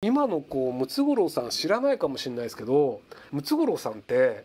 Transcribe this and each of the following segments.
今のこうムツゴロウさん知らないかもしれないですけどムツゴロウさんって、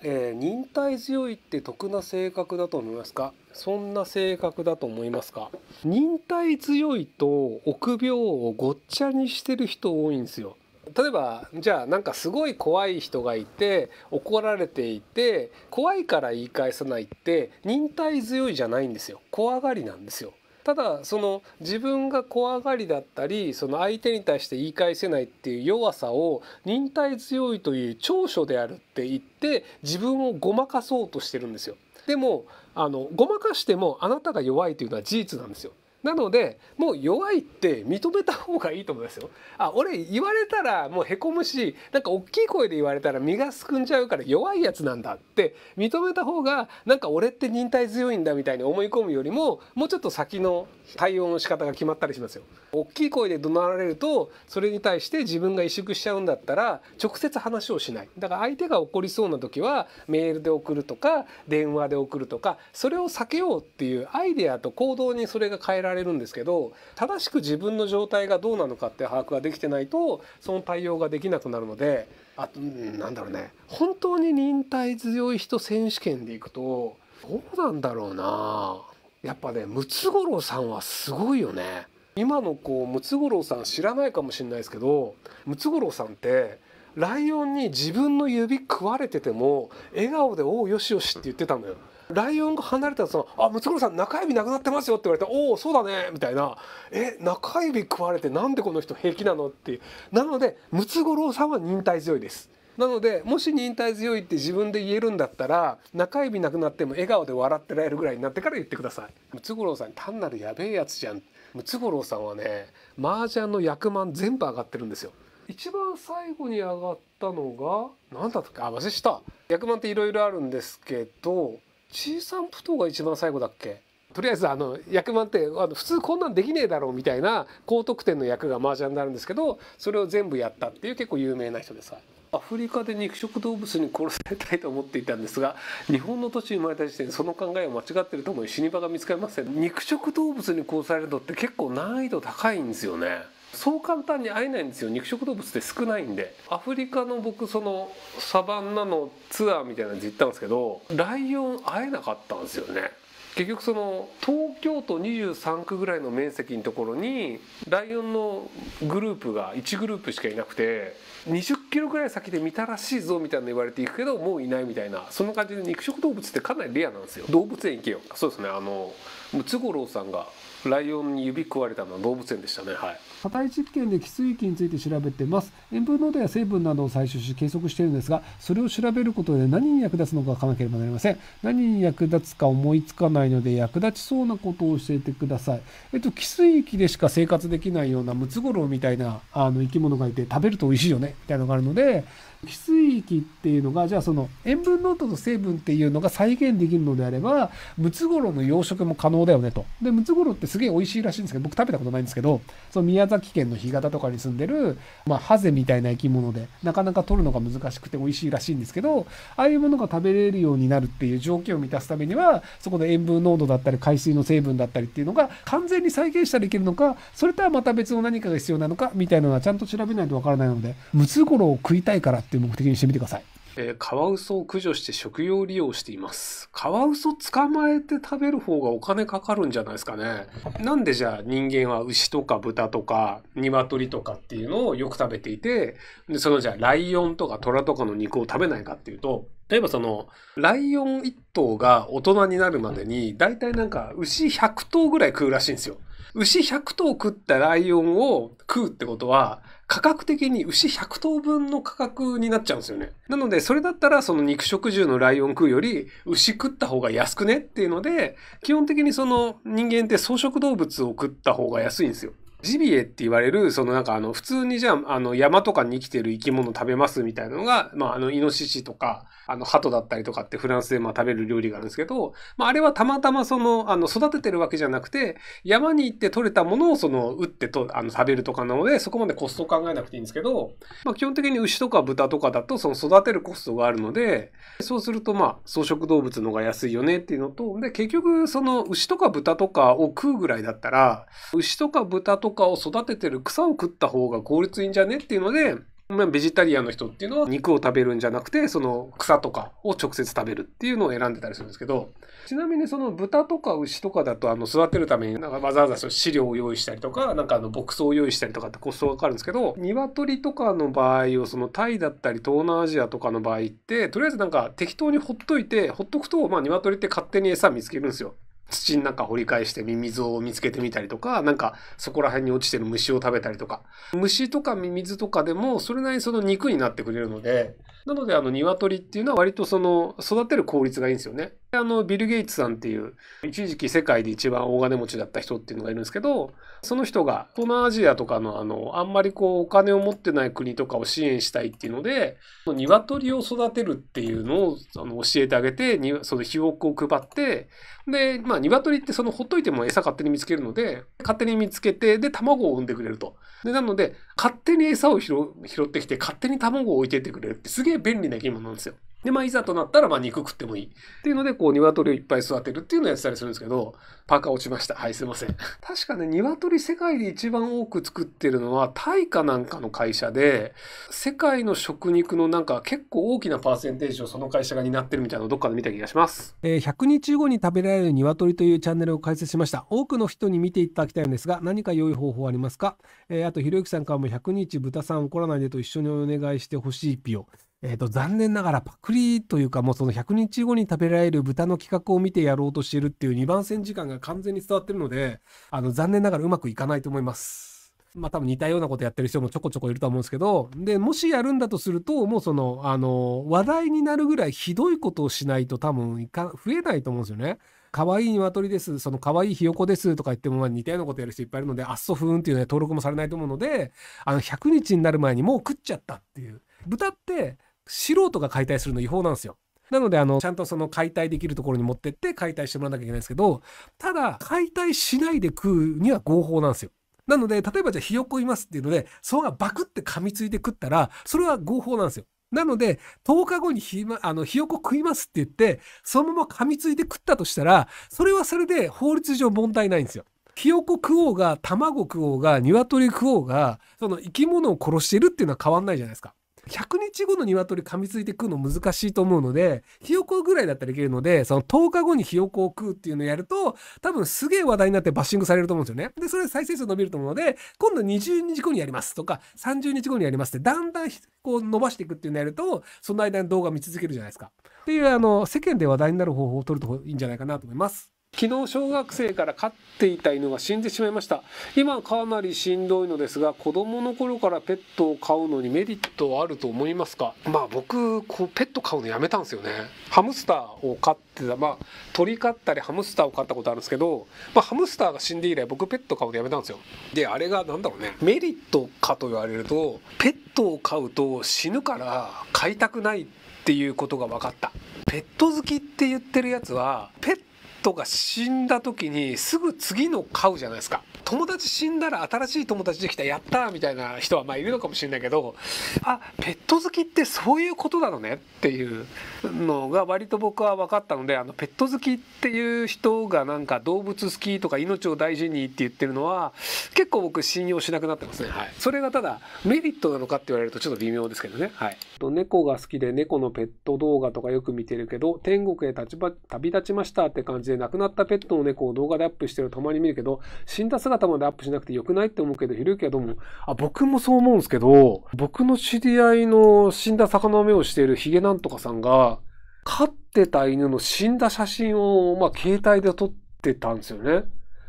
えー、忍耐強いって得な性格だと思いますかそんな性格だと思いますか忍耐強いと臆病をごっちゃにしてる人多いんですよ例えばじゃあなんかすごい怖い人がいて怒られていて怖いから言い返さないって忍耐強いじゃないんですよ怖がりなんですよただその自分が怖がりだったりその相手に対して言い返せないっていう弱さを忍耐強いという長所であるって言って自分をごまかそうとしてるんですよ。でもあのごまかしてもあなたが弱いというのは事実なんですよ。なのでもう弱いって認めた方がいいと思いますよ。あ俺言われたらもうへこむしなんか大きい声で言われたら身がすくんじゃうから弱いやつなんだって認めた方がなんか俺って忍耐強いんだみたいに思い込むよりももうちょっと先の対応の仕方が決まったりしますよ。大きい声で怒鳴られるとそれに対して自分が萎縮しちゃうんだったら直接話をしない。だから相手が怒りそうな時はメールで送るとか電話で送るとかそれを避けようっていうアイデアと行動にそれが変えられるられるんですけど正しく自分の状態がどうなのかって把握ができてないとその対応ができなくなるのであとなんだろうね本当に忍耐強い人選手権でいくとどうなんだろうなやっぱねムツゴロウさんはすごいよね。今の子ムツゴロウさん知らないかもしれないですけどムツゴロウさんってライオンに自分の指食われてても笑顔で「おおよしよし」って言ってたのよ。ライオンが離れたらその「あムツゴロウさん中指なくなってますよ」って言われて「おおそうだね」みたいな「え中指食われてなんでこの人平気なの?」っていうなのでムツゴロウさんは忍耐強いです。なのでもし忍耐強いって自分で言えるんだったら中指なくなっても笑顔で笑ってられるぐらいになってから言ってくださいムツゴロウさん単なるやべえやつじゃんムツゴロウさんはね麻雀の役満全部上がってるんですよ一番最後に上がったのが何だったっけあ忘れした役満っていろいろあるんですけどチーサンプトが一番最後だっけとりあえずあの役満ってあの普通こんなんできねえだろうみたいな高得点の役が麻雀になるんですけどそれを全部やったっていう結構有名な人でさアフリカで肉食動物に殺されたいと思っていたんですが日本の土地に生まれた時点でその考えは間違ってると思い死に場が見つかりません肉食動物に殺されるのって結構難易度高いんですよねそう簡単に会えないんですよ肉食動物って少ないんでアフリカの僕そのサバンナのツアーみたいなやつ行ったんですけどライオン会えなかったんですよね結局その東京都23区ぐらいの面積のところにライオンのグループが1グループしかいなくて20キロぐらい先で見たらしいぞみたいな言われていくけどもういないみたいなそんな感じで肉食動物ってかなりレアなんですよ動物園行けよそうですねあのムツゴロウさんがライオンに指食われたのは動物園でしたね。はい。硬い実験で寄水域について調べてます。塩分濃度や成分などを採取し計測しているんですが、それを調べることで何に役立つのか書かなければなりません。何に役立つか思いつかないので役立ちそうなことを教えてください。えっと、寄水域でしか生活できないようなムツゴロウみたいなあの生き物がいて食べると美味しいよねみたいなのがあるので、寄水域っていうのが、じゃあその塩分濃度と成分っていうのが再現できるのであれば、ムツゴロウの養殖も可能能だよねと。で、ムツゴロウってすげえ美味しいらしいんですけど、僕食べたことないんですけど、その宮崎県の干潟とかに住んでる、まあ、ハゼみたいな生き物で、なかなか取るのが難しくて美味しいらしいんですけど、ああいうものが食べれるようになるっていう条件を満たすためには、そこの塩分濃度だったり、海水の成分だったりっていうのが完全に再現したらいけるのか、それとはまた別の何かが必要なのか、みたいなのはちゃんと調べないとわからないので、ムツゴロウを食いたいからっていう目的にしてみてください。えー、カワウソを駆除して食用利用しています。カワウソ捕まえて食べる方がお金かかるんじゃないですかね。なんでじゃあ人間は牛とか豚とか鶏とかっていうのをよく食べていて、でそのじゃあライオンとか虎とかの肉を食べないかっていうと、例えばそのライオン1頭が大人になるまでに大体なんか牛100頭ぐらい食うらしいんですよ。牛100頭食ったライオンを食うってことは、価格的に牛100頭分の価格になっちゃうんですよね。なので、それだったらその肉食獣のライオン食うより、牛食った方が安くねっていうので、基本的にその人間って草食動物を食った方が安いんですよ。ジビエって言われる、そのなんかあの、普通にじゃあ、あの、山とかに生きてる生き物食べますみたいなのが、まあ、あの、イノシシとか、あの、鳩だったりとかってフランスでまあ食べる料理があるんですけど、まあ、あれはたまたまその、あの、育ててるわけじゃなくて、山に行って取れたものをその、打ってと、あの、食べるとかなので、そこまでコスト考えなくていいんですけど、まあ、基本的に牛とか豚とかだと、その育てるコストがあるので、そうするとまあ、草食動物の方が安いよねっていうのと、で、結局、その、牛とか豚とかを食うぐらいだったら、牛とか豚とかかを育ててる草を食った方が効率いいんじゃねっていうので、まあ、ベジタリアンの人っていうのは肉を食べるんじゃなくてその草とかを直接食べるっていうのを選んでたりするんですけどちなみにその豚とか牛とかだとあの育てるためになんかわざわざその飼料を用意したりとかなんかあの牧草を用意したりとかってコストがかかるんですけど鶏とかの場合をそのタイだったり東南アジアとかの場合ってとりあえずなんか適当にほっといてほっとくとまあ鶏って勝手に餌見つけるんですよ。土の中掘り返してミミズを見つけてみたりとか、なんかそこら辺に落ちてる虫を食べたりとか。虫とかミミズとかでもそれなりにその肉になってくれるので、なのであの鶏っていうのは割とその育てる効率がいいんですよね。あのビル・ゲイツさんっていう一時期世界で一番大金持ちだった人っていうのがいるんですけどその人が東南アジアとかのあのあんまりこうお金を持ってない国とかを支援したいっていうので鶏を育てるっていうのをあの教えてあげてにその肥沃を配ってでまあ鶏ってそのほっといても餌勝手に見つけるので勝手に見つけてで卵を産んでくれるとでなので勝手に餌を拾ってきて勝手に卵を置いてってくれるってすげえ便利な生き物なんですよ。で、まあ、いざとなったら、まあ、肉食ってもいい。っていうので、こう、鶏をいっぱい育てるっていうのをやってたりするんですけど、パーカー落ちました。はい、すいません。確かね、鶏世界で一番多く作ってるのは、タイかなんかの会社で、世界の食肉のなんか結構大きなパーセンテージをその会社が担ってるみたいなのをどっかで見た気がします。えー、100日後に食べられる鶏というチャンネルを開設しました。多くの人に見ていただきたいんですが、何か良い方法ありますかえー、あと、ひろゆきさんからも100日豚さん怒らないでと一緒にお願いしてほしいピオ。えっ、ー、と、残念ながらパクリというか、もうその100日後に食べられる豚の企画を見てやろうとしてるっていう2番線時間が完全に伝わってるので、あの、残念ながらうまくいかないと思います。まあ多分似たようなことやってる人もちょこちょこいると思うんですけど、で、もしやるんだとすると、もうその、あの、話題になるぐらいひどいことをしないと多分いか、増えないと思うんですよね。可愛い鶏です、その可愛いひよこですとか言っても、まあ似たようなことやる人いっぱいいるので、あっそふーんっていうね、登録もされないと思うので、あの、100日になる前にもう食っちゃったっていう。豚って、素人が解体するの違法なんですよ。なので、あの、ちゃんとその解体できるところに持ってって解体してもらわなきゃいけないんですけど、ただ、解体しないで食うには合法なんですよ。なので、例えばじゃあひよこいますっていうので、そこがバクって噛みついて食ったら、それは合法なんですよ。なので、10日後にひ,、ま、あのひよこ食いますって言って、そのまま噛みついて食ったとしたら、それはそれで法律上問題ないんですよ。ひよこ食おうが、卵食おうが、鶏食おうが、その生き物を殺してるっていうのは変わんないじゃないですか。100日後の鶏噛みついて食うの難しいと思うので、ひよこぐらいだったらいけるので、その10日後にひよこを食うっていうのをやると、多分すげえ話題になってバッシングされると思うんですよね。で、それで再生数伸びると思うので、今度20日後にやりますとか、30日後にやりますって、だんだんこう伸ばしていくっていうのをやると、その間に動画見続けるじゃないですか。っていう、あの、世間で話題になる方法を取るといいんじゃないかなと思います。昨日小学生から飼っていた犬が死んでしまいました今かなりしんどいのですが子供の頃からペットを飼うのにメリットあると思いますかまあ僕こうペット飼うのやめたんですよねハムスターを飼ってたまあ鳥飼ったりハムスターを飼ったことあるんですけど、まあ、ハムスターが死んで以来僕ペット飼うのやめたんですよであれが何だろうねメリットかと言われるとペットを飼うと死ぬから飼いたくないっていうことが分かったペット好きって言ってるやつはペッ人が死んだ時にすぐ次の買うじゃないですか友達死んだら新しい友達できたやったーみたいな人はまあいるのかもしれないけどあペット好きってそういうことなのねっていうのが割と僕は分かったのであのペット好きっていう人がなんか動物好きとか命を大事にって言ってるのは結構僕信用しなくなってますね、はい、それがただメリットなのかって言われるとちょっと微妙ですけどね、はい、と猫が好きで猫のペット動画とかよく見てるけど天国へ立ち旅立ちましたって感じで亡くなったペットの猫を動画でアップしてるたまに見るけど、死んだ姿までアップしなくてよくないって思うけど、ひるゆきはどうも、あ、僕もそう思うんですけど、僕の知り合いの死んだ魚の目をしているヒゲなんとかさんが、飼ってた犬の死んだ写真を、まあ、携帯で撮ってたんですよね。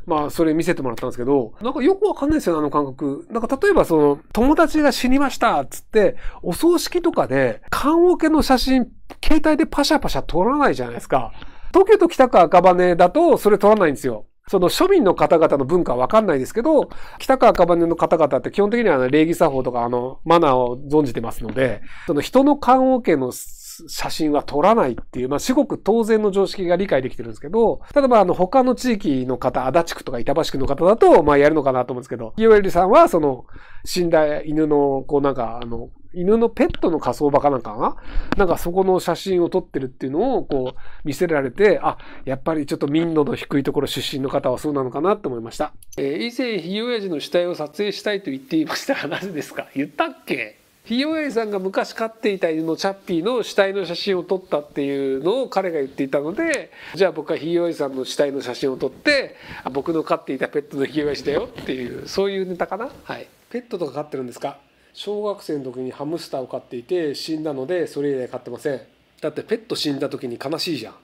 まあ、それ見せてもらったんですけど、なんかよくわかんないですよ、あの感覚。なんか例えばその、友達が死にましたっつって、お葬式とかで、棺桶の写真、携帯でパシャパシャ撮らないじゃないですか。東京都北区赤羽だとそれ取らないんですよ。その庶民の方々の文化はわかんないですけど、北川赤羽の方々って基本的には礼儀作法とかあのマナーを存じてますので、その人の棺桶の写真は撮らないっていう、まあ、至極当然の常識が理解できてるんですけど、例えばあの他の地域の方、足立区とか板橋区の方だと、まあやるのかなと思うんですけど、ゆうえりさんはその死んだ犬の、こうなんか、あの、犬のペットの仮想場かなんかが、なんかそこの写真を撮ってるっていうのをこう見せられて、あ、やっぱりちょっと民度の低いところ出身の方はそうなのかなと思いました。えー、以前、ひいおやじの死体を撮影したいと言っていましたが、なぜですか言ったっけひいおやじさんが昔飼っていた犬のチャッピーの死体の写真を撮ったっていうのを彼が言っていたので、じゃあ僕はひいおやじさんの死体の写真を撮って、僕の飼っていたペットのひいおやじだよっていう、そういうネタかなはい。ペットとか飼ってるんですか小学生の時にハムスターを飼っていて死んだのでそれ以来飼ってませんだってペット死んだ時に悲しいじゃん